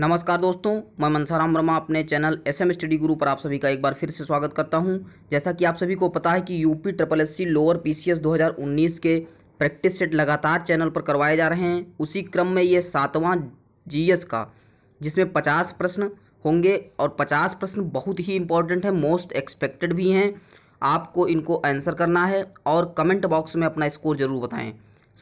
नमस्कार दोस्तों मैं मनसाराम वर्मा अपने चैनल एस एम स्टडी गुरु पर आप सभी का एक बार फिर से स्वागत करता हूं जैसा कि आप सभी को पता है कि UP triple S C lower PCS 2019 के प्रैक्टिस सेट लगातार चैनल पर करवाए जा रहे हैं उसी क्रम में ये सातवां जीएस का जिसमें पचास प्रश्न होंगे और पचास प्रश्न बहुत ही इंपॉर्टेंट है मोस्ट एक्सपेक्टेड भी हैं आपको इनको आंसर करना है और कमेंट बॉक्स में अपना स्कोर ज़रूर बताएँ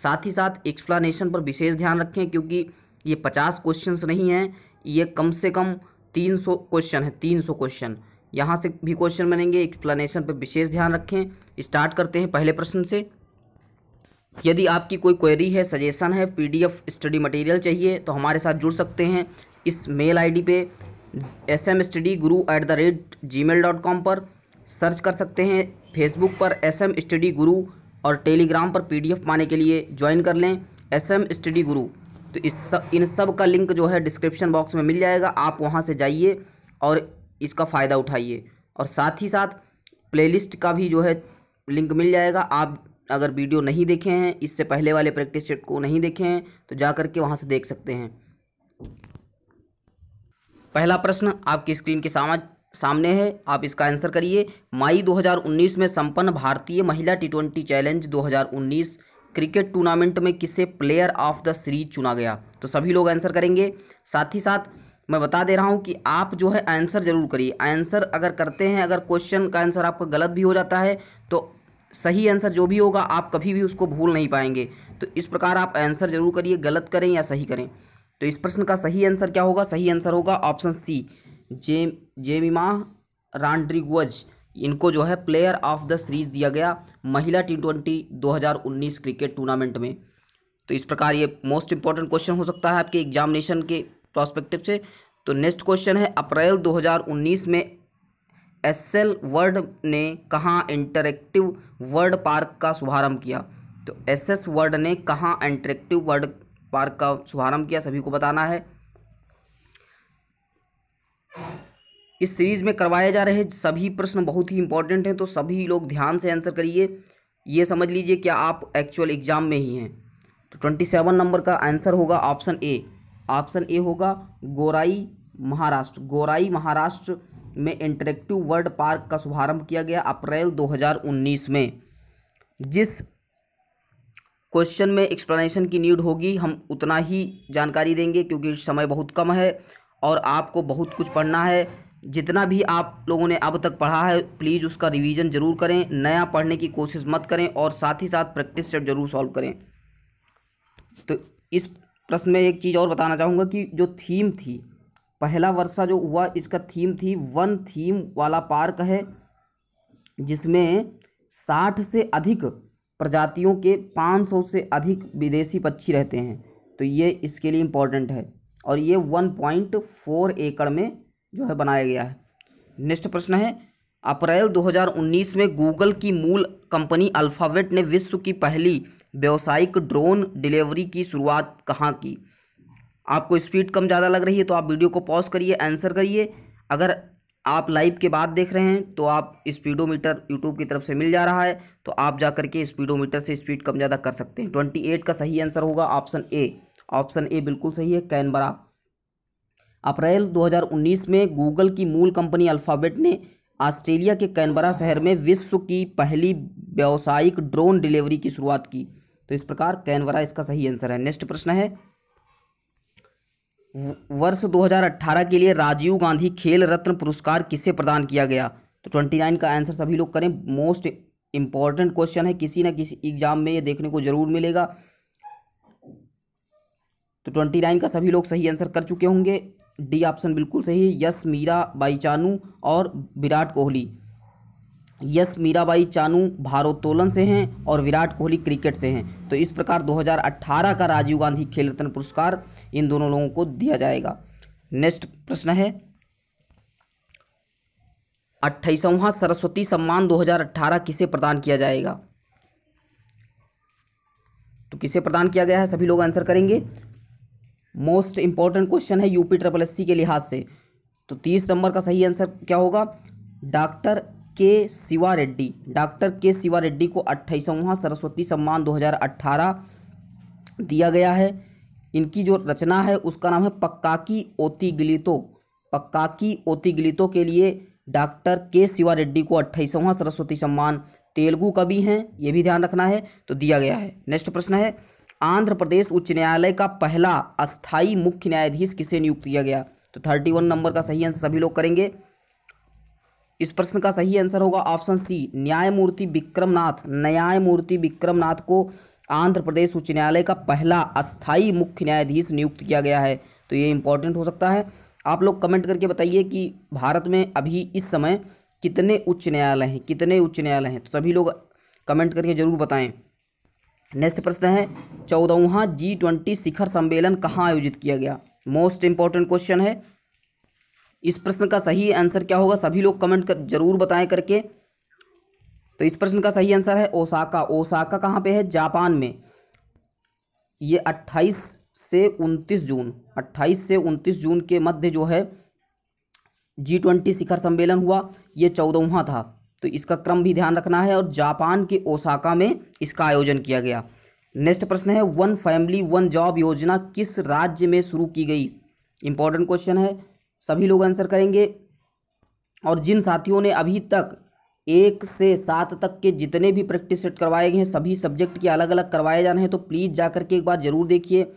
साथ ही साथ एक्सप्लानशन पर विशेष ध्यान रखें क्योंकि ये पचास क्वेश्चंस नहीं हैं ये कम से कम तीन सौ क्वेश्चन है तीन सौ क्वेश्चन यहाँ से भी क्वेश्चन बनेंगे एक्सप्लेनेशन पर विशेष ध्यान रखें स्टार्ट करते हैं पहले प्रश्न से यदि आपकी कोई क्वेरी है सजेशन है पीडीएफ स्टडी मटेरियल चाहिए तो हमारे साथ जुड़ सकते हैं इस मेल आईडी पे S M study guru at the rate G mail dot com पर सर्च कर सकते हैं फेसबुक पर एस एम स्टडी गुरु और टेलीग्राम पर पीडीएफ पाने के लिए ज्वाइन कर लें एस एम स्टडी गुरु तो इस सब इन सब का लिंक जो है डिस्क्रिप्शन बॉक्स में मिल जाएगा आप वहाँ से जाइए और इसका फ़ायदा उठाइए और साथ ही साथ प्लेलिस्ट का भी जो है लिंक मिल जाएगा आप अगर वीडियो नहीं देखे हैं इससे पहले वाले प्रैक्टिस सेट को नहीं देखे हैं तो जा करके वहाँ से देख सकते हैं पहला प्रश्न आपकी स्क्रीन के सामा सामने है आप इसका आंसर करिए मई 2019 में संपन्न भारतीय महिला T twenty challenge 2019 cricket tournament में किसे प्लेयर ऑफ द सीरीज चुना गया तो सभी लोग आंसर करेंगे साथ ही साथ मैं बता दे रहा हूँ कि आप जो है आंसर जरूर करिए आंसर अगर करते हैं अगर क्वेश्चन का आंसर आपका गलत भी हो जाता है तो सही आंसर जो भी होगा आप कभी भी उसको भूल नहीं पाएंगे तो इस प्रकार आप आंसर जरूर करिए गलत करें या सही करें तो इस प्रश्न का सही आंसर क्या होगा सही आंसर होगा ऑप्शन सी जे जेमिमा रांड्रिगवज इनको जो है प्लेयर ऑफ द सीरीज दिया गया महिला टी ट्वेंटी दो क्रिकेट टूर्नामेंट में तो इस प्रकार ये मोस्ट इंपॉर्टेंट क्वेश्चन हो सकता है आपके एग्जामिनेशन के प्रोस्पेक्टिव से तो नेक्स्ट क्वेश्चन है अप्रैल 2019 में एस एल वर्ल्ड ने कहाँ इंटरेक्टिव वर्ल्ड पार्क का शुभारंभ किया तो एस एस वर्ल्ड ने कहाँ इंटरेक्टिव वर्ल्ड पार्क का शुभारंभ किया सभी को बताना है इस सीरीज में करवाए जा रहे सभी प्रश्न बहुत ही इंपॉर्टेंट हैं तो सभी लोग ध्यान से आंसर करिए ये समझ लीजिए कि आप एक्चुअल एग्जाम में ही हैं तो ट्वेंटी सेवन नंबर का आंसर होगा ऑप्शन ए ऑप्शन ए होगा गोराई महाराष्ट्र गोराई महाराष्ट्र में इंटरेक्टिव वर्ल्ड पार्क का शुभारंभ किया गया अप्रैल 2019 में जिस क्वेश्चन में एक्सप्लेनेशन की नीड होगी हम उतना ही जानकारी देंगे क्योंकि समय बहुत कम है और आपको बहुत कुछ पढ़ना है जितना भी आप लोगों ने अब तक पढ़ा है प्लीज़ उसका रिवीजन ज़रूर करें नया पढ़ने की कोशिश मत करें और साथ ही साथ प्रैक्टिस सेट ज़रूर सॉल्व करें तो इस प्रश्न में एक चीज़ और बताना चाहूँगा कि जो थीम थी पहला वर्षा जो हुआ इसका थीम थी वन थीम वाला पार्क है जिसमें साठ से अधिक प्रजातियों के पाँच सौ से अधिक विदेशी पक्षी रहते हैं तो ये इसके लिए इम्पोर्टेंट है और ये वन पॉइंट फोर एकड़ में जो है बनाया गया है नेक्स्ट प्रश्न है अप्रैल 2019 में गूगल की मूल कंपनी अल्फ़ावेट ने विश्व की पहली व्यावसायिक ड्रोन डिलीवरी की शुरुआत कहाँ की आपको स्पीड कम ज़्यादा लग रही है तो आप वीडियो को पॉज करिए आंसर करिए अगर आप लाइव के बाद देख रहे हैं तो आप स्पीडोमीटर यूट्यूब की तरफ से मिल जा रहा है तो आप जा करके स्पीडोमीटर से स्पीड कम ज़्यादा कर सकते हैं ट्वेंटी एट का सही आंसर होगा ऑप्शन ए ऑप्शन ए बिल्कुल सही है कैनबरा अप्रैल 2019 में गूगल की मूल कंपनी अल्फ़ाबेट ने ऑस्ट्रेलिया के कैनबरा शहर में विश्व की पहली व्यावसायिक ड्रोन डिलीवरी की शुरुआत की तो इस प्रकार कैनवरा इसका सही आंसर है नेक्स्ट प्रश्न है वर्ष 2018 के लिए राजीव गांधी खेल रत्न पुरस्कार किसे प्रदान किया गया तो 29 का आंसर सभी लोग करें मोस्ट इंपॉर्टेंट क्वेश्चन है किसी ना किसी एग्जाम में ये देखने को जरूर मिलेगा तो 29 का सभी लोग सही आंसर कर चुके होंगे डी ऑप्शन बिल्कुल सही है यस मीराबाई चानू और विराट कोहली यस मीराबाई चानू भारोत्तोलन से हैं और विराट कोहली क्रिकेट से हैं तो इस प्रकार 2018 का राजीव गांधी खेल रत्न पुरस्कार इन दोनों लोगों को दिया जाएगा नेक्स्ट प्रश्न है अट्ठाईसवां सरस्वती सम्मान 2018 किसे प्रदान किया जाएगा तो किसे प्रदान किया गया है सभी लोग आंसर करेंगे मोस्ट इंपॉर्टेंट क्वेश्चन है यूपी ट्रिपल एस के लिहाज से तो तीस नंबर का सही आंसर क्या होगा डॉक्टर के शिवा रेड्डी डॉक्टर के शिवा रेड्डी को अट्ठाईसवां सरस्वती सम्मान 2018 दिया गया है इनकी जो रचना है उसका नाम है पक्काकी ओती गिलितो पक्काकी ओती गलितो के लिए डॉक्टर के शिवा रेड्डी को अट्ठाईसवां सरस्वती सम्मान तेलुगु कवि हैं ये भी ध्यान रखना है तो दिया गया है नेक्स्ट प्रश्न है आंध्र प्रदेश उच्च न्यायालय का पहला अस्थाई मुख्य न्यायाधीश किसे नियुक्त किया गया तो थर्टी वन नंबर का सही आंसर सभी लोग करेंगे इस प्रश्न का सही आंसर होगा ऑप्शन सी न्यायमूर्ति विक्रमनाथ न्यायमूर्ति विक्रमनाथ को आंध्र प्रदेश उच्च न्यायालय का पहला अस्थाई मुख्य न्यायाधीश नियुक्त किया गया है तो ये इंपॉर्टेंट हो सकता है आप लोग कमेंट करके बताइए कि भारत में अभी इस समय कितने उच्च न्यायालय हैं कितने उच्च न्यायालय हैं तो सभी लोग कमेंट करके ज़रूर बताएं नेक्स्ट प्रश्न है चौदहवा जी ट्वेंटी शिखर सम्मेलन कहाँ आयोजित किया गया मोस्ट इंपॉर्टेंट क्वेश्चन है इस प्रश्न का सही आंसर क्या होगा सभी लोग कमेंट कर जरूर बताएं करके तो इस प्रश्न का सही आंसर है ओसाका ओसाका कहाँ पे है जापान में ये 28 से 29 जून 28 से 29 जून के मध्य जो है जी ट्वेंटी शिखर सम्मेलन हुआ ये चौदहवा था तो इसका क्रम भी ध्यान रखना है और जापान के ओसाका में इसका आयोजन किया गया नेक्स्ट प्रश्न है वन फैमिली वन जॉब योजना किस राज्य में शुरू की गई इंपॉर्टेंट क्वेश्चन है सभी लोग आंसर करेंगे और जिन साथियों ने अभी तक एक से सात तक के जितने भी प्रैक्टिस सेट करवाए गए हैं सभी सब्जेक्ट के अलग अलग करवाए जाने हैं तो प्लीज़ जा करके एक बार ज़रूर देखिए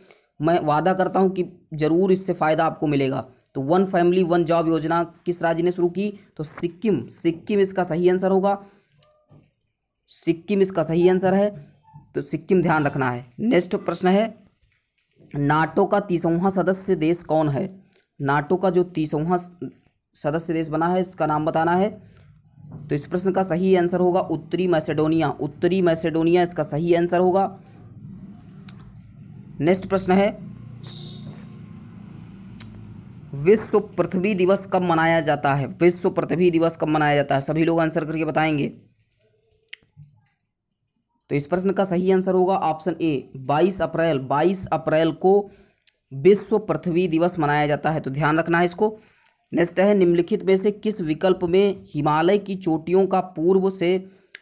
मैं वादा करता हूँ कि ज़रूर इससे फ़ायदा आपको मिलेगा तो वन फैमिली वन जॉब योजना किस राज्य ने शुरू की तो सिक्किम सिक्किम इसका सही आंसर होगा सिक्किम इसका सही आंसर है तो सिक्किम ध्यान रखना है नेक्स्ट प्रश्न है नाटो का तीसवा सदस्य देश कौन है नाटो का जो तीसवा सदस्य देश बना है इसका नाम बताना है तो इस प्रश्न का सही आंसर होगा उत्तरी मैसेडोनिया उत्तरी मैसेडोनिया इसका सही आंसर होगा नेक्स्ट प्रश्न है विश्व पृथ्वी दिवस कब मनाया जाता है विश्व पृथ्वी दिवस कब मनाया जाता है सभी लोग आंसर करके बताएंगे तो इस प्रश्न का सही आंसर होगा ऑप्शन ए 22 अप्रैल 22 अप्रैल को विश्व पृथ्वी दिवस मनाया जाता है तो ध्यान रखना है इसको नेक्स्ट है निम्नलिखित में से किस विकल्प में हिमालय की चोटियों का पूर्व से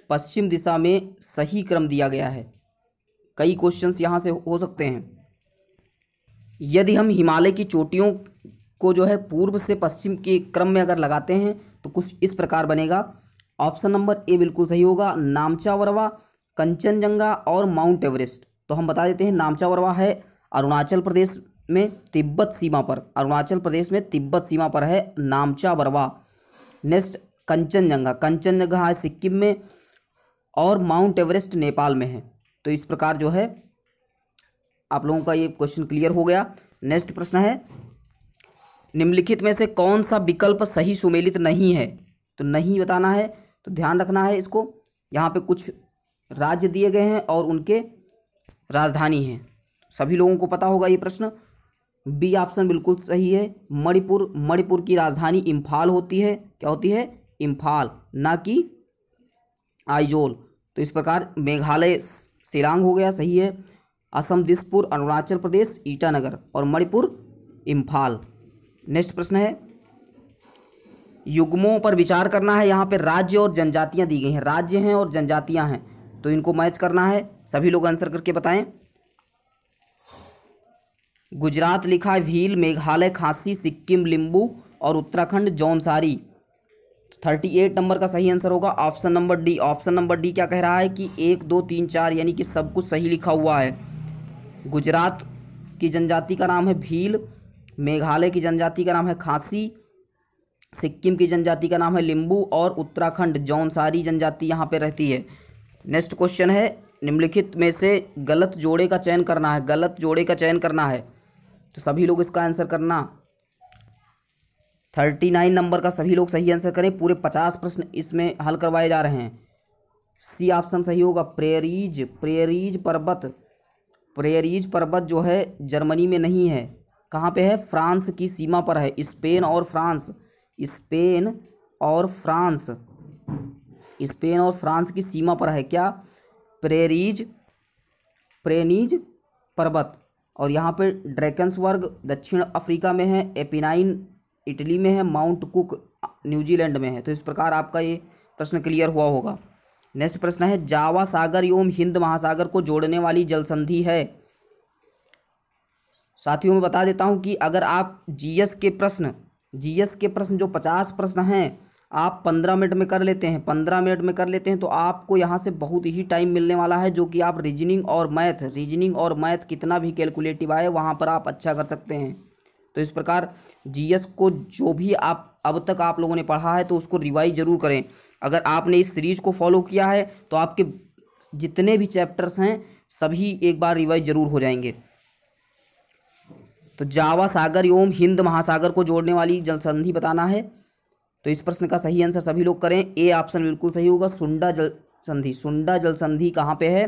पश्चिम दिशा में सही क्रम दिया गया है कई क्वेश्चंस यहाँ से हो सकते हैं यदि हम हिमालय की चोटियों को जो है पूर्व से पश्चिम के क्रम में अगर लगाते हैं तो कुछ इस प्रकार बनेगा ऑप्शन नंबर ए बिल्कुल सही होगा नामचा कंचनजंगा और माउंट एवरेस्ट तो हम बता देते हैं नामचा है अरुणाचल प्रदेश में तिब्बत सीमा पर अरुणाचल प्रदेश में तिब्बत सीमा पर है नामचा नेक्स्ट कंचनजंगा कंचनजंगा है सिक्किम में और माउंट एवरेस्ट नेपाल में है तो इस प्रकार जो है आप लोगों का ये क्वेश्चन क्लियर हो गया नेक्स्ट प्रश्न है निम्नलिखित में से कौन सा विकल्प सही सुमेलित नहीं है तो नहीं बताना है तो ध्यान रखना है इसको यहाँ पे कुछ राज्य दिए गए हैं और उनके राजधानी हैं सभी लोगों को पता होगा ये प्रश्न बी ऑप्शन बिल्कुल सही है मणिपुर मणिपुर की राजधानी इम्फाल होती है क्या होती है इम्फाल ना कि आइजोल तो इस प्रकार मेघालय सिलांग हो गया सही है असम दिसपुर अरुणाचल प्रदेश ईटानगर और मणिपुर इम्फाल नेक्स्ट प्रश्न है युग्मों पर विचार करना है यहाँ पे राज्य और जनजातियाँ दी गई हैं राज्य हैं और जनजातियाँ हैं तो इनको मैच करना है सभी लोग आंसर करके बताएं गुजरात लिखा है भील मेघालय खांसी सिक्किम लिंबू और Uttarakhand Jaunsari thirty eight number का सही आंसर होगा option number D option number D क्या कह रहा है कि एक दो तीन चार यानी कि सब कुछ सही लिखा हुआ है गुजरात की जनजाति का नाम है भील मेघालय की जनजाति का नाम है खांसी सिक्किम की जनजाति का नाम है लिंबू और उत्तराखंड जौनसारी जनजाति यहाँ पे रहती है नेक्स्ट क्वेश्चन है निम्नलिखित में से गलत जोड़े का चयन करना है गलत जोड़े का चयन करना है तो सभी लोग इसका आंसर करना थर्टी नाइन नंबर का सभी लोग सही आंसर करें पूरे पचास प्रश्न इसमें हल करवाए जा रहे हैं सी ऑप्शन सही होगा प्रेरीज प्रेरीज पर्वत प्रेरीज पर्वत जो है जर्मनी में नहीं है कहाँ पे है फ्रांस की सीमा पर है स्पेन और फ्रांस स्पेन और फ्रांस स्पेन और फ्रांस की सीमा पर है क्या प्रेरीज प्रेनीज पर्वत और यहाँ पे ड्रैकन्सवर्ग दक्षिण अफ्रीका में है एपिनाइन इटली में है माउंट कुक न्यूजीलैंड में है तो इस प्रकार आपका ये प्रश्न क्लियर हुआ होगा नेक्स्ट प्रश्न है जावा सागर एवं हिंद महासागर को जोड़ने वाली जलसंधि है साथियों मैं बता देता हूँ कि अगर आप जीएस के प्रश्न जीएस के प्रश्न जो पचास प्रश्न हैं आप पंद्रह मिनट में कर लेते हैं पंद्रह मिनट में कर लेते हैं तो आपको यहाँ से बहुत ही टाइम मिलने वाला है जो कि आप रीजनिंग और मैथ रीजनिंग और मैथ कितना भी कैलकुलेटिव आए वहाँ पर आप अच्छा कर सकते हैं तो इस प्रकार जी को जो भी आप अब तक आप लोगों ने पढ़ा है तो उसको रिवाइज जरूर करें अगर आपने इस सीरीज को फॉलो किया है तो आपके जितने भी चैप्टर्स हैं सभी एक बार रिवाइज जरूर हो जाएंगे तो जावा सागर एवं हिंद महासागर को जोड़ने वाली जलसंधि बताना है तो इस प्रश्न का सही आंसर सभी लोग करें ए ऑप्शन बिल्कुल सही होगा सुंडा जल संधि सुंडा जल संधि कहाँ पे है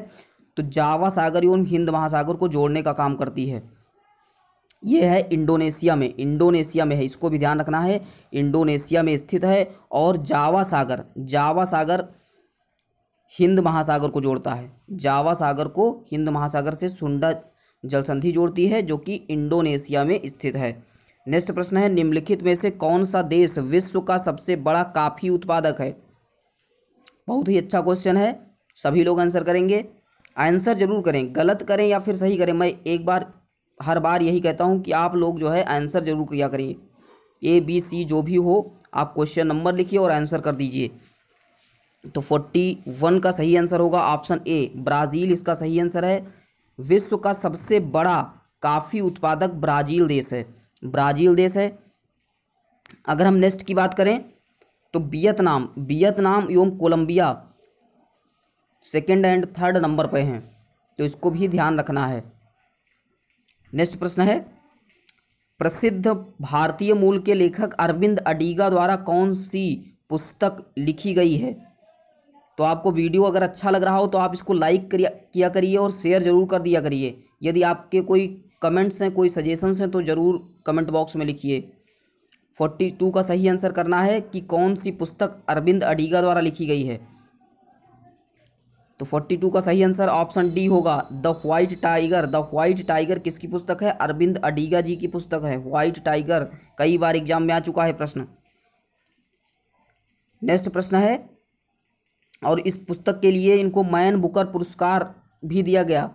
तो जावा सागर एवं हिंद महासागर को जोड़ने का काम करती है यह है इंडोनेशिया में इंडोनेशिया में है इसको भी ध्यान रखना है इंडोनेशिया में स्थित है और जावा सागर जावा सागर हिंद महासागर को जोड़ता है जावा सागर को हिंद महासागर से सुंडा जलसंधि जोड़ती है जो कि इंडोनेशिया में स्थित है नेक्स्ट प्रश्न है निम्नलिखित में से कौन सा देश विश्व का सबसे बड़ा काफ़ी उत्पादक है बहुत ही अच्छा क्वेश्चन है सभी लोग आंसर करेंगे आंसर जरूर करें गलत करें या फिर सही करें मैं एक बार हर बार यही कहता हूं कि आप लोग जो है आंसर जरूर किया करिए ए बी सी जो भी हो आप क्वेश्चन नंबर लिखिए और आंसर कर दीजिए तो फोर्टी वन का सही आंसर होगा ऑप्शन ए ब्राज़ील इसका सही आंसर है विश्व का सबसे बड़ा काफ़ी उत्पादक ब्राज़ील देश है ब्राज़ील देश है अगर हम नेक्स्ट की बात करें तो वियतनाम वियतनाम एवं Colombia second and third number पर हैं तो इसको भी ध्यान रखना है नेक्स्ट प्रश्न है प्रसिद्ध भारतीय मूल के लेखक अरविंद अडीगा द्वारा कौन सी पुस्तक लिखी गई है तो आपको वीडियो अगर अच्छा लग रहा हो तो आप इसको लाइक किया करिए और शेयर ज़रूर कर दिया करिए यदि आपके कोई कमेंट्स हैं कोई सजेशंस हैं तो ज़रूर कमेंट बॉक्स में लिखिए फोर्टी टू का सही आंसर करना है कि कौन सी पुस्तक अरविंद अडीगा द्वारा लिखी गई है तो फोर्टी टू का सही आंसर ऑप्शन डी होगा the white tiger the white tiger किसकी पुस्तक है अरविंद अडीगा जी की पुस्तक है व्हाइट टाइगर कई बार एग्जाम में आ चुका है प्रश्न नेक्स्ट प्रश्न है और इस पुस्तक के लिए इनको मैन बुकर पुरस्कार भी दिया गया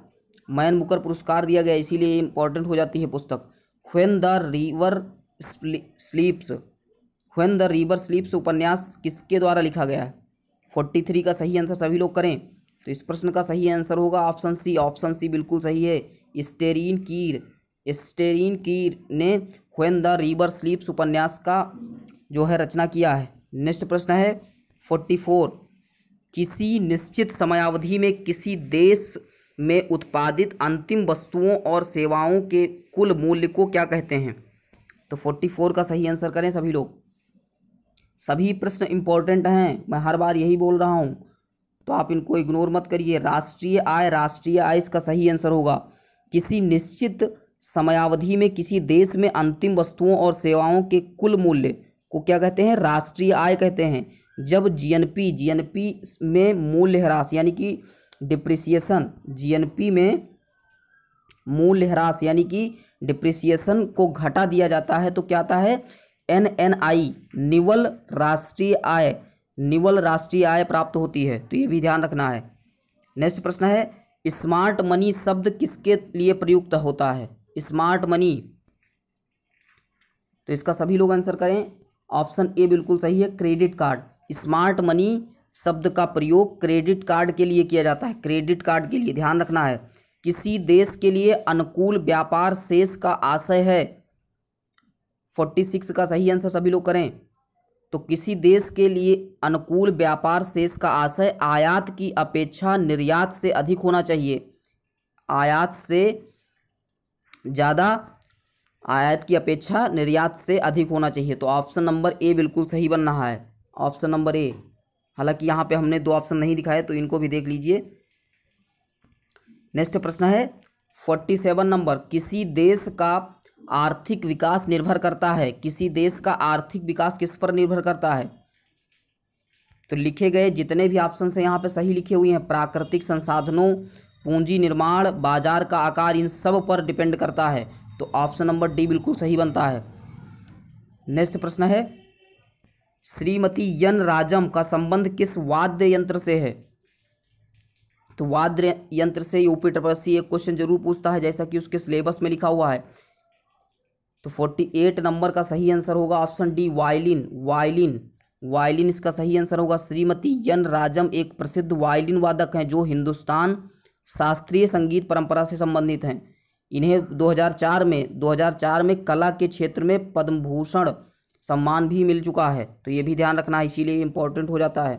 मैन बुकर पुरस्कार दिया गया इसीलिए इम्पॉर्टेंट हो जाती है पुस्तक when the river sleeps when the river sleeps उपन्यास किसके द्वारा लिखा गया है फोर्टी थ्री का सही आंसर सभी लोग करें तो इस प्रश्न का सही आंसर होगा ऑप्शन सी ऑप्शन सी बिल्कुल सही है स्टेरिन कीर स्टेरिन कीर ने व्हेन द रिवर स्लीप्स उपन्यास का जो है रचना किया है नेक्स्ट प्रश्न है फोर्टी फोर किसी निश्चित समयावधि में किसी देश में उत्पादित अंतिम वस्तुओं और सेवाओं के कुल मूल्य को क्या कहते हैं तो फोर्टी फोर का सही आंसर करें सभी लोग सभी प्रश्न इम्पोर्टेंट हैं मैं हर बार यही बोल रहा हूँ तो आप इनको इग्नोर मत करिए राष्ट्रीय आय राष्ट्रीय आय इसका सही आंसर होगा किसी निश्चित समयावधि में किसी देश में अंतिम वस्तुओं और सेवाओं के कुल मूल्य को क्या कहते हैं राष्ट्रीय आय कहते हैं जब जीएनपी जीएनपी में मूल्यह्रास यानी कि डिप्रिसिएशन जीएनपी में मूल्यह्रास यानी कि डिप्रिसिएशन को घटा दिया जाता है तो क्या आता है एन एन आई निवल राष्ट्रीय आय निवल राष्ट्रीय आय प्राप्त होती है तो ये भी ध्यान रखना है नेक्स्ट प्रश्न है स्मार्ट मनी शब्द किसके लिए प्रयुक्त होता है स्मार्ट मनी तो इसका सभी लोग आंसर करें ऑप्शन ए बिल्कुल सही है क्रेडिट कार्ड स्मार्ट मनी शब्द का प्रयोग क्रेडिट कार्ड के लिए किया जाता है क्रेडिट कार्ड के लिए ध्यान रखना है किसी देश के लिए अनुकूल व्यापार शेष का आशय है फोर्टी सिक्स का सही आंसर सभी लोग करें तो किसी देश के लिए अनुकूल व्यापार शेष का आशय आयात की अपेक्षा निर्यात से अधिक होना चाहिए आयात से ज़्यादा आयात की अपेक्षा निर्यात से अधिक होना चाहिए तो ऑप्शन नंबर ए बिल्कुल सही बन रहा है ऑप्शन नंबर ए हालांकि यहाँ पे हमने दो ऑप्शन नहीं दिखाए तो इनको भी देख लीजिए नेक्स्ट प्रश्न है फोर्टी सेवन नंबर किसी देश का आर्थिक विकास निर्भर करता है किसी देश का आर्थिक विकास किस पर निर्भर करता है तो लिखे गए जितने भी ऑप्शन हैं यहाँ पे सही लिखे हुए हैं प्राकृतिक संसाधनों पूंजी निर्माण बाजार का आकार इन सब पर डिपेंड करता है तो ऑप्शन नंबर डी बिल्कुल सही बनता है नेक्स्ट प्रश्न है श्रीमती यन राजम का संबंध किस वाद्य यंत्र से है तो वाद्य यंत्र से यूपी ट्रिपल सी एक क्वेश्चन जरूर पूछता है जैसा कि उसके सिलेबस में लिखा हुआ है तो फोर्टी एट नंबर का सही आंसर होगा option D violin violin violin इसका सही आंसर होगा श्रीमती यन राजम एक प्रसिद्ध वायलिन वादक हैं जो हिंदुस्तान शास्त्रीय संगीत परंपरा से संबंधित हैं इन्हें 2004 में 2004 में कला के क्षेत्र में पद्म भूषण सम्मान भी मिल चुका है तो ये भी ध्यान रखना इसीलिए इम्पोर्टेंट हो जाता है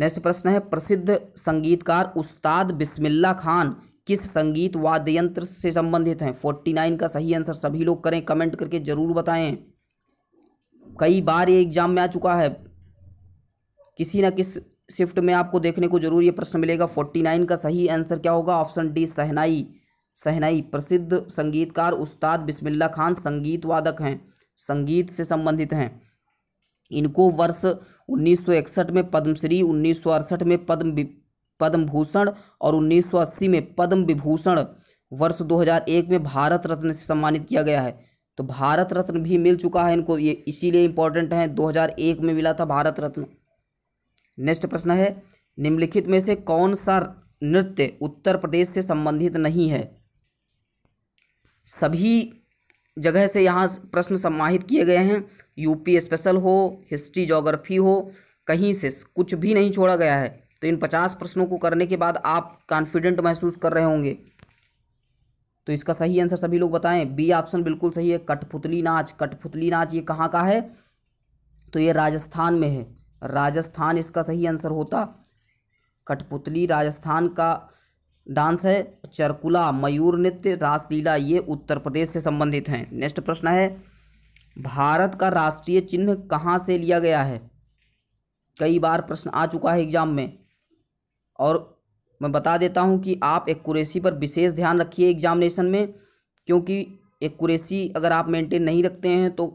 नेक्स्ट प्रश्न है प्रसिद्ध संगीतकार उस्ताद बिस्मिल्ला खान किस संगीत वाद्य यंत्र से संबंधित हैं फोर्टी नाइन का सही आंसर सभी लोग करें कमेंट करके ज़रूर बताएं कई बार ये एग्ज़ाम में आ चुका है किसी न किस शिफ्ट में आपको देखने को जरूर ये प्रश्न मिलेगा फोर्टी नाइन का सही आंसर क्या होगा ऑप्शन डी सहनाई सहनाई प्रसिद्ध संगीतकार उस्ताद बिस्मिल्ला खान संगीत वादक हैं संगीत से संबंधित हैं इनको वर्ष 1961 में पद्मश्री उन्नीस में पद्म पद्म भूषण और 1980 में पद्म विभूषण वर्ष 2001 में भारत रत्न से सम्मानित किया गया है तो भारत रत्न भी मिल चुका है इनको ये इसीलिए इंपॉर्टेंट है 2001 में मिला था भारत रत्न नेक्स्ट प्रश्न है निम्नलिखित में से कौन सा नृत्य उत्तर प्रदेश से संबंधित नहीं है सभी जगह से यहाँ प्रश्न समाहित किए गए हैं यूपी स्पेशल हो हिस्ट्री जोग्राफी हो कहीं से कुछ भी नहीं छोड़ा गया है तो इन पचास प्रश्नों को करने के बाद आप कॉन्फिडेंट महसूस कर रहे होंगे तो इसका सही आंसर सभी लोग बताएं बी ऑप्शन बिल्कुल सही है कठपुतली नाच कठपुतली नाच ये कहाँ का है तो ये राजस्थान में है राजस्थान इसका सही आंसर होता कठपुतली राजस्थान का डांस है चरकुला मयूर नृत्य रासलीला ये उत्तर प्रदेश से संबंधित हैं नेक्स्ट प्रश्न है भारत का राष्ट्रीय चिन्ह कहाँ से लिया गया है कई बार प्रश्न आ चुका है एग्जाम में और मैं बता देता हूँ कि आप एक्यूरेसी पर विशेष ध्यान रखिए एग्जामिनेशन में क्योंकि एक्यूरेसी अगर आप मेंटेन नहीं रखते हैं तो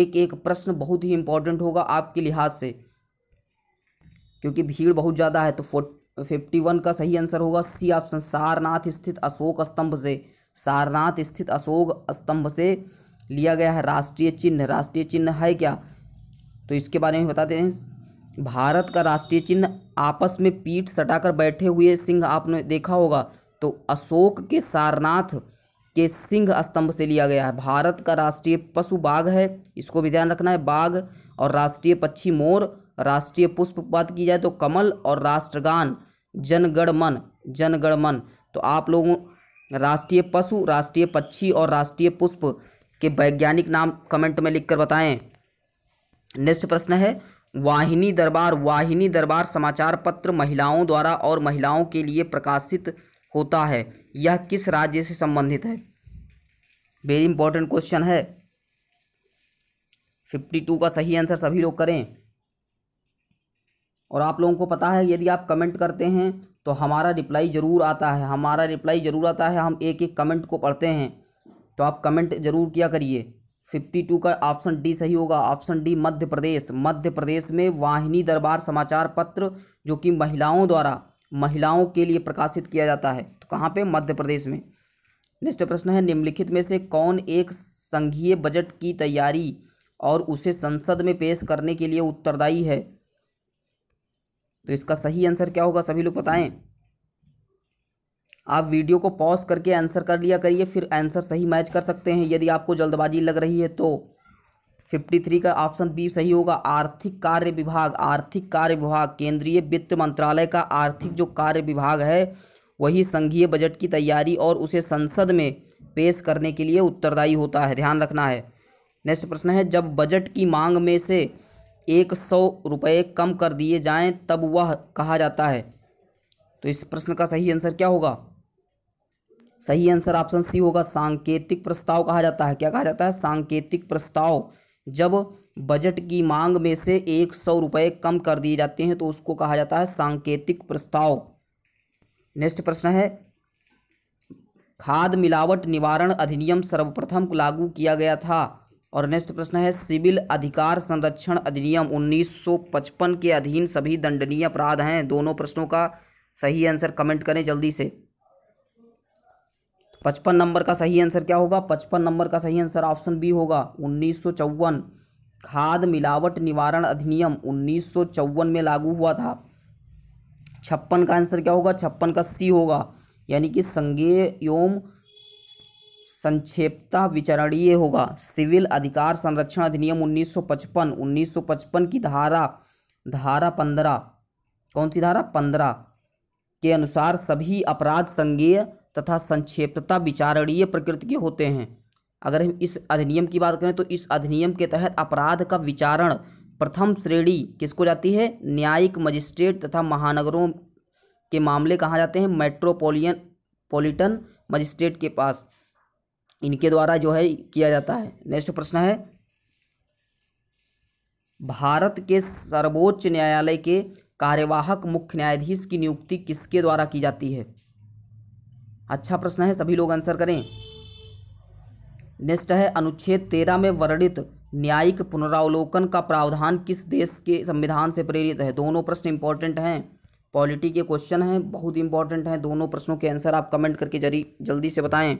एक एक प्रश्न बहुत ही इम्पॉर्टेंट होगा आपके लिहाज से क्योंकि भीड़ बहुत ज़्यादा है तो फोर्ट फिफ्टी तो वन का सही आंसर होगा सी ऑप्शन सारनाथ स्थित अशोक स्तंभ से सारनाथ स्थित अशोक स्तंभ से लिया गया है राष्ट्रीय चिन्ह राष्ट्रीय चिन्ह है क्या तो इसके बारे में बताते हैं भारत का राष्ट्रीय चिन्ह आपस में पीठ सटाकर बैठे हुए सिंह आपने देखा होगा तो अशोक के सारनाथ के सिंह स्तंभ से लिया गया है भारत का राष्ट्रीय पशु बाघ है इसको भी ध्यान रखना है बाघ और राष्ट्रीय पक्षी मोर राष्ट्रीय पुष्प बात की जाए तो कमल और राष्ट्रगान जनगणमन जनगणमन तो आप लोगों राष्ट्रीय पशु राष्ट्रीय पक्षी और राष्ट्रीय पुष्प के वैज्ञानिक नाम कमेंट में लिखकर बताएं नेक्स्ट प्रश्न है वाहिनी दरबार वाहिनी दरबार समाचार पत्र महिलाओं द्वारा और महिलाओं के लिए प्रकाशित होता है यह किस राज्य से संबंधित है वेरी इंपॉर्टेंट क्वेश्चन है फिफ्टी टू का सही आंसर सभी लोग करें और आप लोगों को पता है यदि आप कमेंट करते हैं तो हमारा रिप्लाई ज़रूर आता है हमारा रिप्लाई ज़रूर आता है हम एक एक कमेंट को पढ़ते हैं तो आप कमेंट ज़रूर किया करिए फिफ्टी टू का ऑप्शन डी सही होगा ऑप्शन डी मध्य प्रदेश मध्य प्रदेश में वाहिनी दरबार समाचार पत्र जो कि महिलाओं द्वारा महिलाओं के लिए प्रकाशित किया जाता है तो कहाँ पर मध्य प्रदेश में नेक्स्ट प्रश्न है निम्नलिखित में से कौन एक संघीय बजट की तैयारी और उसे संसद में पेश करने के लिए उत्तरदायी है तो इसका सही आंसर क्या होगा सभी लोग बताएं आप वीडियो को पॉज करके आंसर कर लिया करिए फिर आंसर सही मैच कर सकते हैं यदि आपको जल्दबाजी लग रही है तो फिफ्टी थ्री का ऑप्शन बी सही होगा आर्थिक कार्य विभाग आर्थिक कार्य विभाग केंद्रीय वित्त मंत्रालय का आर्थिक जो कार्य विभाग है वही संघीय बजट की तैयारी और उसे संसद में पेश करने के लिए उत्तरदायी होता है ध्यान रखना है नेक्स्ट प्रश्न है जब बजट की मांग में से एक सौ रुपये कम कर दिए जाएं तब वह कहा जाता है तो इस प्रश्न का सही आंसर क्या होगा सही आंसर ऑप्शन सी होगा सांकेतिक प्रस्ताव कहा जाता है क्या कहा जाता है सांकेतिक प्रस्ताव जब बजट की मांग में से एक सौ रुपये कम कर दिए जाते हैं तो उसको कहा जाता है सांकेतिक प्रस्ताव नेक्स्ट प्रश्न है खाद मिलावट निवारण अधिनियम सर्वप्रथम लागू किया गया था और नेक्स्ट प्रश्न है सिविल अधिकार संरक्षण अधिनियम 1955 के अधीन सभी दंडनीय अपराध हैं दोनों प्रश्नों का सही आंसर कमेंट करें जल्दी से तो पचपन नंबर का सही आंसर क्या होगा पचपन नंबर का सही आंसर ऑप्शन बी होगा उन्नीस खाद मिलावट निवारण अधिनियम उन्नीस में लागू हुआ था छप्पन का आंसर क्या होगा छप्पन का सी होगा यानी कि संज्ञेय एवं संक्षेपता विचरणीय होगा सिविल अधिकार संरक्षण अधिनियम 1955 1955 की धारा धारा पंद्रह कौन सी धारा पंद्रह के अनुसार सभी अपराध संज्ञेय तथा संक्षेपता विचारणीय प्रकृति के होते हैं अगर हम इस अधिनियम की बात करें तो इस अधिनियम के तहत अपराध का विचारण प्रथम श्रेणी किसको जाती है न्यायिक मजिस्ट्रेट तथा महानगरों के मामले कहाँ जाते हैं मेट्रोपोलियन पोलिटन मजिस्ट्रेट के पास इनके द्वारा जो है किया जाता है नेक्स्ट प्रश्न है भारत के सर्वोच्च न्यायालय के कार्यवाहक मुख्य न्यायाधीश की नियुक्ति किसके द्वारा की जाती है अच्छा प्रश्न है सभी लोग आंसर करें नेक्स्ट है अनुच्छेद तेरह में वर्णित न्यायिक पुनरावलोकन का प्रावधान किस देश के संविधान से प्रेरित है दोनों प्रश्न इंपॉर्टेंट हैं पॉलिटी के क्वेश्चन हैं बहुत इंपॉर्टेंट हैं दोनों प्रश्नों के आंसर आप कमेंट करके जरी जल्दी से बताएं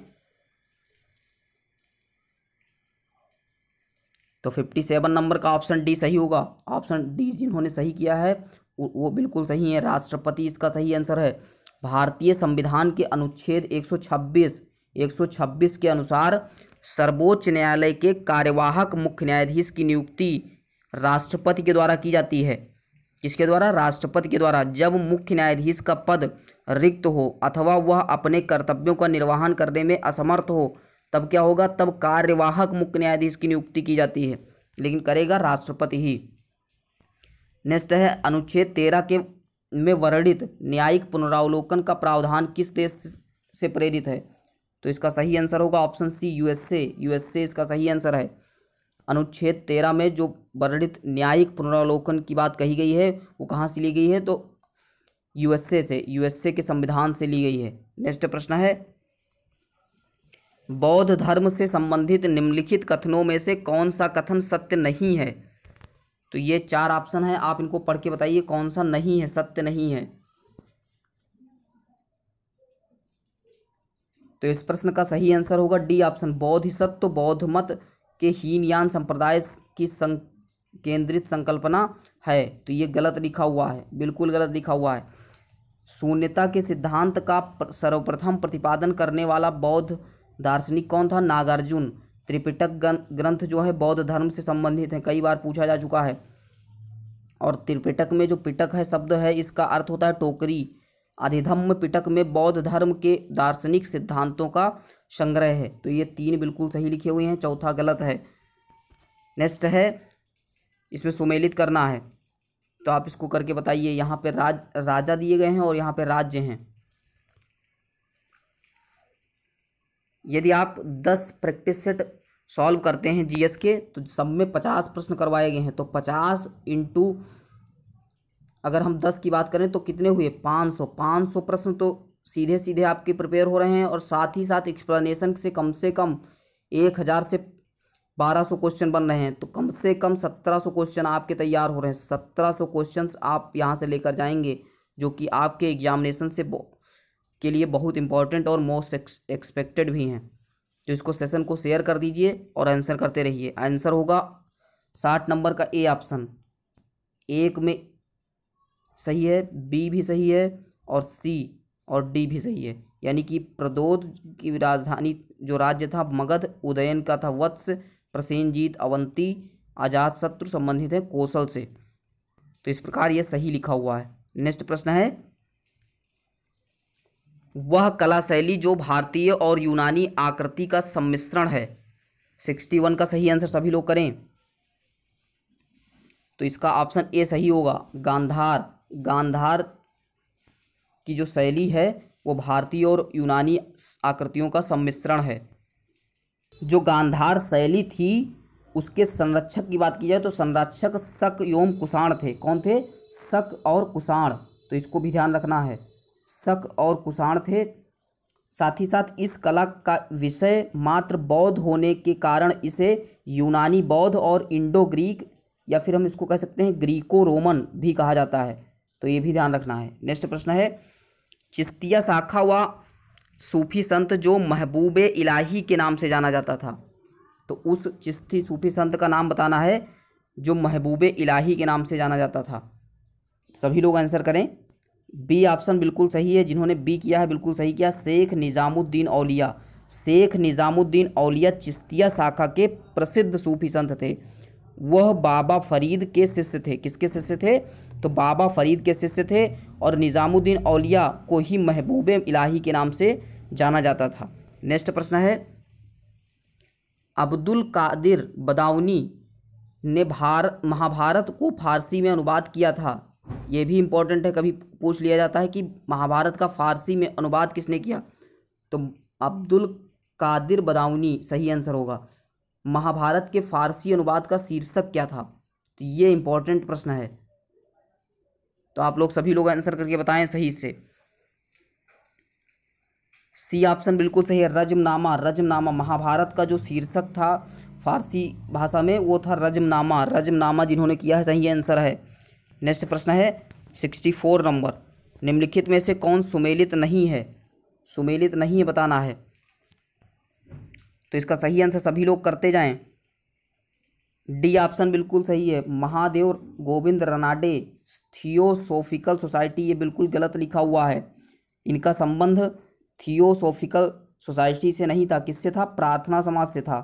तो फिफ्टी सेवन नंबर का ऑप्शन डी सही होगा ऑप्शन डी जिन्होंने सही किया है वो बिल्कुल सही है राष्ट्रपति इसका सही आंसर है भारतीय संविधान के अनुच्छेद 126 126 के अनुसार सर्वोच्च न्यायालय के कार्यवाहक मुख्य न्यायाधीश की नियुक्ति राष्ट्रपति के द्वारा की जाती है किसके द्वारा राष्ट्रपति के द्वारा जब मुख्य न्यायाधीश का पद रिक्त हो अथवा वह अपने कर्तव्यों का निर्वहन करने में असमर्थ हो तब क्या होगा तब कार्यवाहक मुख्य न्यायाधीश की नियुक्ति की जाती है लेकिन करेगा राष्ट्रपति ही नेक्स्ट है अनुच्छेद तेरह के में वर्णित न्यायिक पुनरावलोकन का प्रावधान किस देश से प्रेरित है तो इसका सही आंसर होगा ऑप्शन सी यूएसए यूएसए इसका सही आंसर है अनुच्छेद तेरह में जो वर्णित न्यायिक पुनरावलोकन की बात कही गई है वो कहाँ से ली गई है तो यूएसए से यूएसए के संविधान से ली गई है नेक्स्ट प्रश्न है बौद्ध धर्म से संबंधित निम्नलिखित कथनों में से कौन सा कथन सत्य नहीं है तो ये चार ऑप्शन है आप इनको पढ़ के बताइए कौन सा नहीं है सत्य नहीं है तो इस प्रश्न का सही आंसर होगा डी ऑप्शन बौद्ध सत्य बौद्ध मत के हीनयान संप्रदाय की सं केंद्रित संकल्पना है तो ये गलत लिखा हुआ है बिल्कुल गलत लिखा हुआ है शून्यता के सिद्धांत का सर्वप्रथम प्रतिपादन करने वाला बौद्ध दार्शनिक कौन था नागार्जुन त्रिपिटक ग्रंथ जो है बौद्ध धर्म से संबंधित है कई बार पूछा जा चुका है और त्रिपिटक में जो पिटक है शब्द है इसका अर्थ होता है टोकरी अधिधम्म पिटक में बौद्ध धर्म के दार्शनिक सिद्धांतों का संग्रह है तो ये तीन बिल्कुल सही लिखे हुए हैं चौथा गलत है नेक्स्ट है इसमें सुमेलित करना है तो आप इसको करके बताइए यहाँ पे राज राजा दिए गए हैं और यहाँ पे राज्य हैं यदि आप दस प्रैक्टिस सेट सॉल्व करते हैं जीएस के तो सब में पचास प्रश्न करवाए गए हैं तो पचास इंटू अगर हम दस की बात करें तो कितने हुए पाँच सौ पाँच सौ प्रश्न तो सीधे सीधे आपके प्रिपेयर हो रहे हैं और साथ ही साथ एक्सप्लेनेशन से कम से कम एक हज़ार से बारह सौ क्वेश्चन बन रहे हैं तो कम से कम सत्रह सौ क्वेश्चन आपके तैयार हो रहे हैं सत्रह सौ क्वेश्चन आप यहाँ से लेकर जाएंगे जो कि आपके एग्जामिनेशन से के लिए बहुत इंपॉर्टेंट और मोस्ट एक्सपेक्टेड भी हैं तो इसको सेशन को शेयर कर दीजिए और आंसर करते रहिए आंसर होगा साठ नंबर का ए ऑप्शन एक में सही है बी भी सही है और सी और डी भी सही है यानी कि प्रदोद की राजधानी जो राज्य था मगध उदयन का था वत्स प्रसेनजीत अवंती आजाद शत्रु संबंधित है कौशल से तो इस प्रकार यह सही लिखा हुआ है नेक्स्ट प्रश्न है वह कला शैली जो भारतीय और यूनानी आकृति का सम्मिश्रण है सिक्सटी वन का सही आंसर सभी लोग करें तो इसका ऑप्शन ए सही होगा गांधार गांधार की जो शैली है वो भारतीय और यूनानी आकृतियों का सम्मिश्रण है जो गांधार शैली थी उसके संरक्षक की बात की जाए तो संरक्षक शक एवं कुषाण थे कौन थे शक और कुषाण तो इसको भी ध्यान रखना है शक और कुषाण थे साथ ही साथ इस कला का विषय मात्र बौद्ध होने के कारण इसे यूनानी बौद्ध और इंडो ग्रीक या फिर हम इसको कह सकते हैं ग्रीको रोमन भी कहा जाता है तो ये भी ध्यान रखना है नेक्स्ट प्रश्न है चिश्तिया शाखा व सूफी संत जो महबूब इलाही के नाम से जाना जाता था तो उस चिश्ती सूफी संत का नाम बताना है जो महबूब इलाही के नाम से जाना जाता था सभी लोग आंसर करें बी ऑप्शन बिल्कुल सही है जिन्होंने बी किया है बिल्कुल सही किया शेख निज़ामुद्दीन औलिया शेख निज़ामुद्दीन औलिया चिश्तिया शाखा के प्रसिद्ध सूफी संत थे वह बाबा फरीद के शिष्य थे किसके शिष्य थे तो बाबा फरीद के शिष्य थे और निज़ामुद्दीन औलिया को ही महबूब इलाही के नाम से जाना जाता था नेक्स्ट प्रश्न है अब्दुल कादिर बदाउनी ने भार महाभारत को फारसी में अनुवाद किया था ये भी इम्पोर्टेंट है कभी पूछ लिया जाता है कि महाभारत का फारसी में अनुवाद किसने किया तो अब्दुल कादिर बदाउनी सही आंसर होगा महाभारत के फारसी अनुवाद का शीर्षक क्या था तो ये इम्पोर्टेंट प्रश्न है तो आप लोग सभी लोग आंसर करके बताएं सही से सी ऑप्शन बिल्कुल सही है रजमनामा रजमनामा महाभारत का जो शीर्षक था फारसी भाषा में वो था रजमनामा रजमनामा जिन्होंने किया है सही आंसर है नेक्स्ट प्रश्न है सिक्सटी फोर नंबर निम्नलिखित में से कौन सुमेलित नहीं है सुमेलित नहीं है बताना है तो इसका सही आंसर सभी लोग करते जाएं डी ऑप्शन बिल्कुल सही है महादेव गोविंद रनाडे थियोसोफिकल सोसाइटी ये बिल्कुल गलत लिखा हुआ है इनका संबंध थियोसोफिकल सोसाइटी से नहीं था किससे था प्रार्थना समाज से था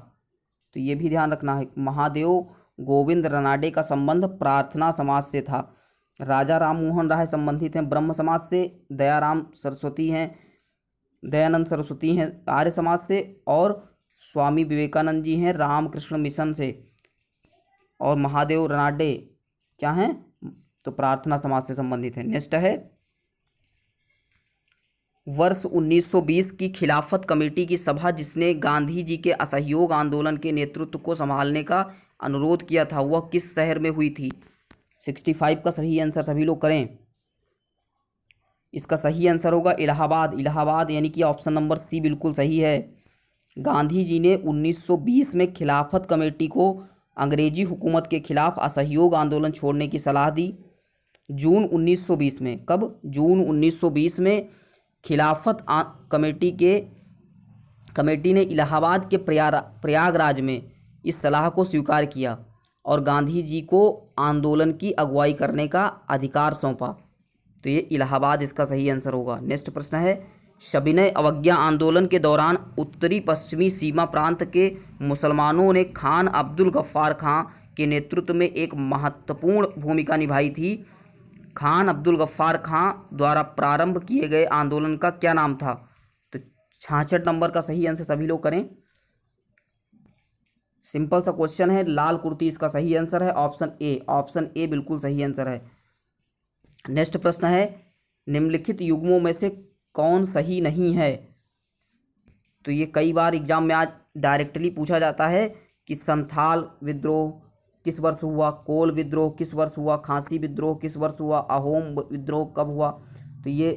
तो ये भी ध्यान रखना है महादेव गोविंद रनाडे का संबंध प्रार्थना समाज से था राजा राम मोहन राय संबंधित हैं ब्रह्म समाज से दयाराम सरस्वती हैं दयानंद सरस्वती हैं आर्य समाज से और स्वामी विवेकानंद जी हैं रामकृष्ण मिशन से और महादेव रनाडे क्या हैं तो प्रार्थना समाज से संबंधित हैं नेक्स्ट है वर्ष 1920 की खिलाफत कमेटी की सभा जिसने गांधी जी के असहयोग आंदोलन के नेतृत्व को संभालने का अनुरोध किया था वह किस शहर में हुई थी सिक्सटी फाइव का सही आंसर सभी लोग करें इसका सही आंसर होगा इलाहाबाद इलाहाबाद यानी कि ऑप्शन नंबर सी बिल्कुल सही है गांधी जी ने 1920 में खिलाफत कमेटी को अंग्रेजी हुकूमत के खिलाफ असहयोग आंदोलन छोड़ने की सलाह दी जून 1920 में कब जून 1920 में खिलाफत कमेटी के कमेटी ने इलाहाबाद के प्रयाग प्रयागराज में इस सलाह को स्वीकार किया और गांधी जी को आंदोलन की अगुवाई करने का अधिकार सौंपा तो ये इलाहाबाद इसका सही आंसर होगा नेक्स्ट प्रश्न है शबिनय अवज्ञा आंदोलन के दौरान उत्तरी पश्चिमी सीमा प्रांत के मुसलमानों ने खान अब्दुल गफ्फार खां के नेतृत्व में एक महत्वपूर्ण भूमिका निभाई थी खान अब्दुल गफ्फार खां द्वारा प्रारंभ किए गए आंदोलन का क्या नाम था तो छाछठ नंबर का सही आंसर सभी लोग करें सिंपल सा क्वेश्चन है लाल कुर्ती इसका सही आंसर है ऑप्शन ए ऑप्शन ए बिल्कुल सही आंसर है नेक्स्ट प्रश्न है निम्नलिखित युग्मों में से कौन सही नहीं है तो ये कई बार एग्जाम में आज डायरेक्टली पूछा जाता है कि संथाल विद्रोह किस वर्ष हुआ कोल विद्रोह किस वर्ष हुआ खांसी विद्रोह किस वर्ष हुआ अहोम विद्रोह कब हुआ तो ये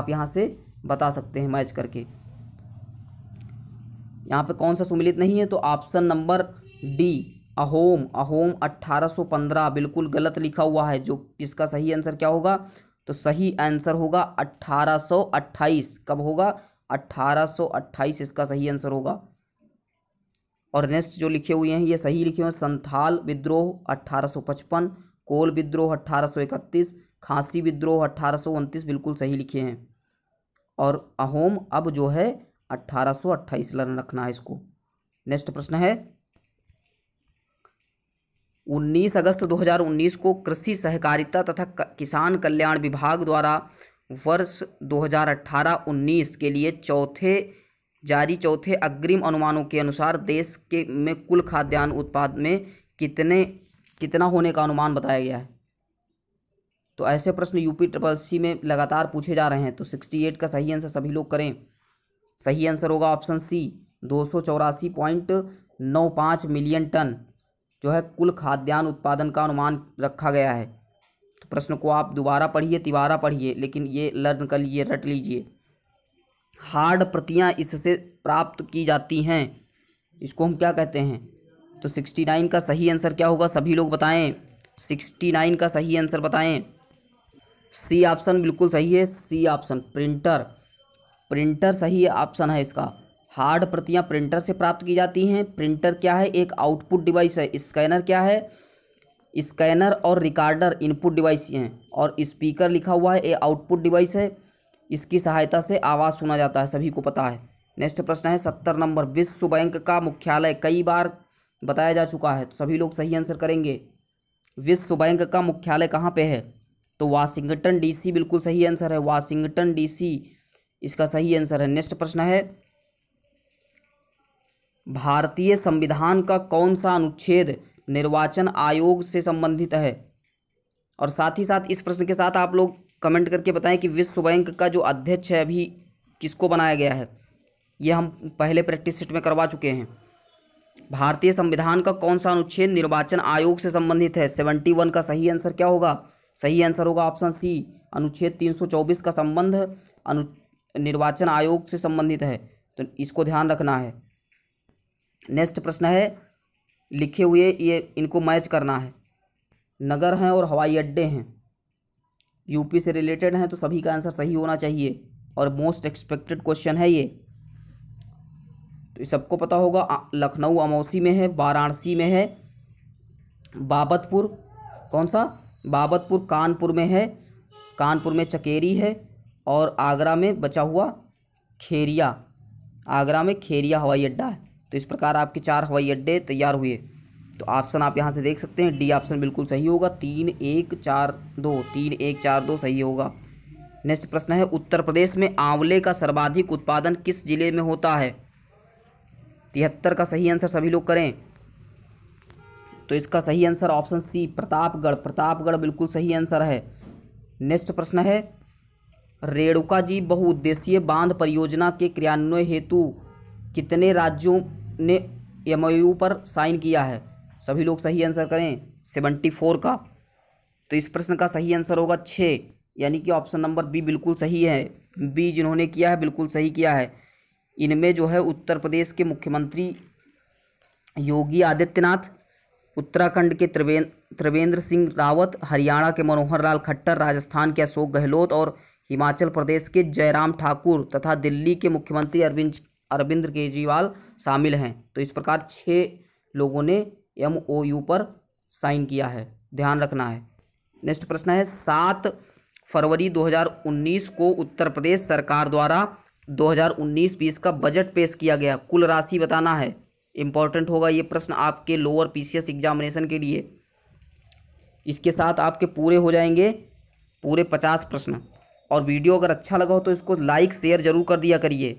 आप यहाँ से बता सकते हैं मैच करके यहाँ पे कौन सा सुमिलित नहीं है तो option number D Ahom Ahom 1815 बिल्कुल गलत लिखा हुआ है जो इसका सही आंसर क्या होगा तो सही आंसर होगा 1828 कब होगा 1828 इसका सही आंसर होगा और नेक्स्ट जो लिखे हुए हैं ये सही लिखे हुए हैं संथाल विद्रोह 1855 कोल विद्रोह 1831 खांसी विद्रोह अट्ठारह बिल्कुल सही लिखे हैं और अहोम अब जो है अट्ठारह रखना है इसको नेक्स्ट प्रश्न है 19 अगस्त 2019 को कृषि सहकारिता तथा किसान कल्याण विभाग द्वारा वर्ष 2018-19 के लिए चौथे जारी चौथे अग्रिम अनुमानों के अनुसार देश के में कुल खाद्यान्न उत्पाद में कितने कितना होने का अनुमान बताया गया है तो ऐसे प्रश्न यूपी ट्रिपल सी में लगातार पूछे जा रहे हैं तो 68 का सही आंसर सभी लोग करें सही आंसर होगा ऑप्शन सी दो सौ चौरासी पॉइंट नौ पाँच मिलियन टन जो है कुल खाद्यान्न उत्पादन का अनुमान रखा गया है तो प्रश्न को आप दोबारा पढ़िए तिबारा पढ़िए लेकिन ये लर्न कर लिए रट लीजिए हार्ड प्रतियां इससे प्राप्त की जाती हैं इसको हम क्या कहते हैं तो सिक्सटी नाइन का सही आंसर क्या होगा सभी लोग बताएं सिक्सटी नाइन का सही आंसर बताएं सी ऑप्शन बिल्कुल सही है सी ऑप्शन प्रिंटर प्रिंटर सही ऑप्शन है इसका हार्ड प्रतियां प्रिंटर से प्राप्त की जाती हैं प्रिंटर क्या है एक आउटपुट डिवाइस है स्कैनर क्या है स्कैनर और रिकॉर्डर इनपुट डिवाइस हैं और स्पीकर लिखा हुआ है ये आउटपुट डिवाइस है इसकी सहायता से आवाज़ सुना जाता है सभी को पता है नेक्स्ट प्रश्न है सत्तर नंबर विश्व बैंक का मुख्यालय कई बार बताया जा चुका है तो सभी लोग सही आंसर करेंगे विश्व बैंक का मुख्यालय कहाँ पे है तो वाशिंगटन डीसी बिल्कुल सही आंसर है वाशिंगटन डीसी इसका सही आंसर है नेक्स्ट प्रश्न है भारतीय संविधान का कौन सा अनुच्छेद निर्वाचन आयोग से संबंधित है और साथ ही साथ इस प्रश्न के साथ आप लोग कमेंट करके बताएं कि विश्व बैंक का जो अध्यक्ष है अभी किसको बनाया गया है ये हम पहले प्रैक्टिस सेट में करवा चुके हैं भारतीय संविधान का कौन सा अनुच्छेद निर्वाचन आयोग से संबंधित है सेवेंटी वन का सही आंसर क्या होगा सही आंसर होगा ऑप्शन सी अनुच्छेद तीन सौ चौबीस का संबंध अनु निर्वाचन आयोग से संबंधित है तो इसको ध्यान रखना है नेक्स्ट प्रश्न है लिखे हुए ये इनको मैच करना है नगर हैं और हवाई अड्डे हैं यूपी से रिलेटेड हैं तो सभी का आंसर सही होना चाहिए और मोस्ट एक्सपेक्टेड क्वेश्चन है ये तो सबको पता होगा लखनऊ अमौसी में है वाराणसी में है बाबतपुर कौन सा बाबतपुर कानपुर में है कानपुर में चकेरी है और आगरा में बचा हुआ खेरिया आगरा में खेरिया हवाई अड्डा है तो इस प्रकार आपके चार हवाई अड्डे तैयार हुए तो ऑप्शन आप यहाँ से देख सकते हैं डी ऑप्शन बिल्कुल सही होगा तीन एक चार दो तीन एक चार दो सही होगा नेक्स्ट प्रश्न है उत्तर प्रदेश में आंवले का सर्वाधिक उत्पादन किस जिले में होता है तिहत्तर का सही आंसर सभी लोग करें तो इसका सही answer option C Pratapgarh Pratapgarh बिल्कुल सही आंसर है नेक्स्ट प्रश्न है रेणुका जी बहुउद्देशीय बांध परियोजना के क्रियान्वयन हेतु कितने राज्यों ने एम पर साइन किया है सभी लोग सही आंसर करें सेवेंटी फोर का तो इस प्रश्न का सही आंसर होगा छः यानी कि ऑप्शन नंबर बी बिल्कुल सही है बी जिन्होंने किया है बिल्कुल सही किया है इनमें जो है उत्तर प्रदेश के मुख्यमंत्री योगी आदित्यनाथ उत्तराखंड के त्रिवेंद्र त्रिवेंद्र सिंह रावत हरियाणा के मनोहर लाल खट्टर राजस्थान के अशोक गहलोत और हिमाचल प्रदेश के जयराम ठाकुर तथा दिल्ली के मुख्यमंत्री अरविंद अरविंद केजरीवाल शामिल हैं तो इस प्रकार छः लोगों ने एम ओ यू पर साइन किया है ध्यान रखना है नेक्स्ट प्रश्न है सात फरवरी 2019 को उत्तर प्रदेश सरकार द्वारा 2019-20 का बजट पेश किया गया कुल राशि बताना है इम्पॉर्टेंट होगा ये प्रश्न आपके लोअर पीसीएस एग्जामिनेशन के लिए इसके साथ आपके पूरे हो जाएंगे पूरे पचास प्रश्न और वीडियो अगर अच्छा लगा हो तो इसको लाइक शेयर जरूर कर दिया करिए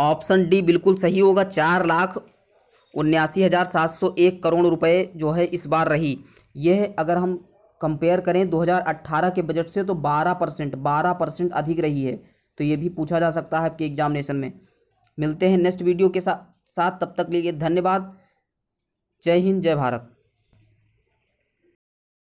ऑप्शन डी बिल्कुल सही होगा चार लाख उन्यासी हज़ार सात सौ एक करोड़ रुपए जो है इस बार रही यह अगर हम कंपेयर करें 2018 के बजट से तो 12 परसेंट बारह परसेंट अधिक रही है तो ये भी पूछा जा सकता है आपके एग्जामिनेशन में मिलते हैं नेक्स्ट वीडियो के साथ साथ तब तक लिए धन्यवाद जय हिंद जय भारत